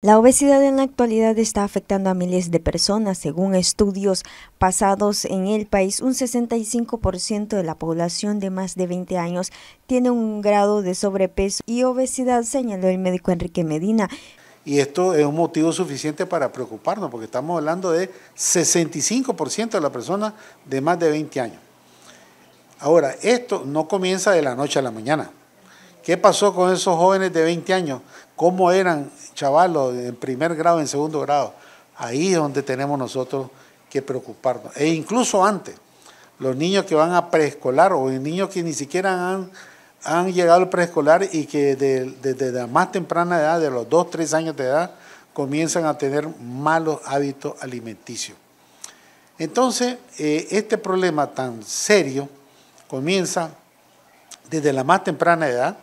La obesidad en la actualidad está afectando a miles de personas. Según estudios pasados en el país, un 65% de la población de más de 20 años tiene un grado de sobrepeso y obesidad, señaló el médico Enrique Medina. Y esto es un motivo suficiente para preocuparnos, porque estamos hablando de 65% de las personas de más de 20 años. Ahora, esto no comienza de la noche a la mañana. ¿Qué pasó con esos jóvenes de 20 años? ¿Cómo eran chavalos en primer grado, en segundo grado? Ahí es donde tenemos nosotros que preocuparnos. E incluso antes, los niños que van a preescolar o niños que ni siquiera han, llegado al preescolar y que desde la más temprana edad, de los 2, 3 años de edad, comienzan a tener malos hábitos alimenticios. Entonces, eh, este problema tan serio comienza desde la más temprana edad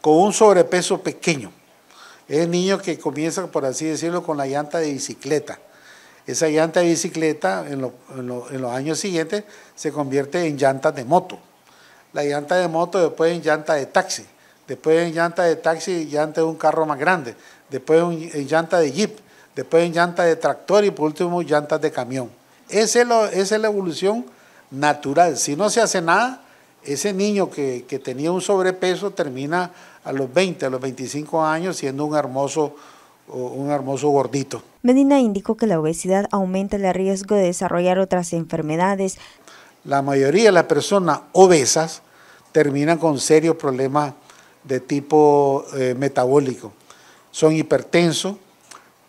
con un sobrepeso pequeño. Es el niño que comienza, por así decirlo, con la llanta de bicicleta. Esa llanta de bicicleta en, los años siguientes se convierte en llantas de moto. La llanta de moto después en llanta de taxi, después en llanta de taxi, llanta de un carro más grande, después en llanta de jeep, después en llanta de tractor y por último llantas de camión. es, esa es la evolución natural. Si no se hace nada, ese niño que, tenía un sobrepeso termina a los 20, a los 25 años siendo un hermoso, un hermoso gordito. Medina indicó que la obesidad aumenta el riesgo de desarrollar otras enfermedades. La mayoría de las personas obesas terminan con serios problemas de tipo eh, metabólico. Son hipertensos,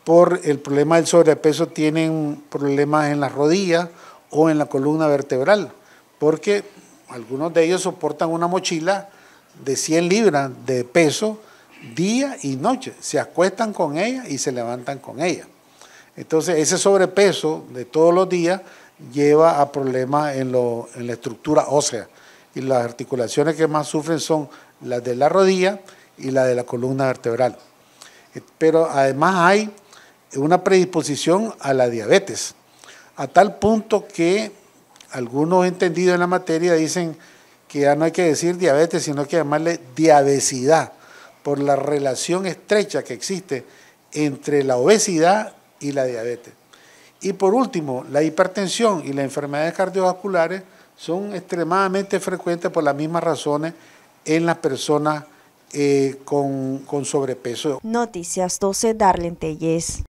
por el problema del sobrepeso tienen problemas en las rodillas o en la columna vertebral, porque algunos de ellos soportan una mochila de 100 libras de peso día y noche. Se acuestan con ella y se levantan con ella. Entonces, ese sobrepeso de todos los días lleva a problemas en, la estructura ósea. Y las articulaciones que más sufren son las de la rodilla y la de la columna vertebral. Eh, pero además hay una predisposición a la diabetes, a tal punto que algunos entendidos en la materia dicen que ya no hay que decir diabetes, sino que llamarle diabesidad, por la relación estrecha que existe entre la obesidad y la diabetes. Y por último, la hipertensión y las enfermedades cardiovasculares son extremadamente frecuentes por las mismas razones en las personas eh, con, sobrepeso. Noticias 12, Darlene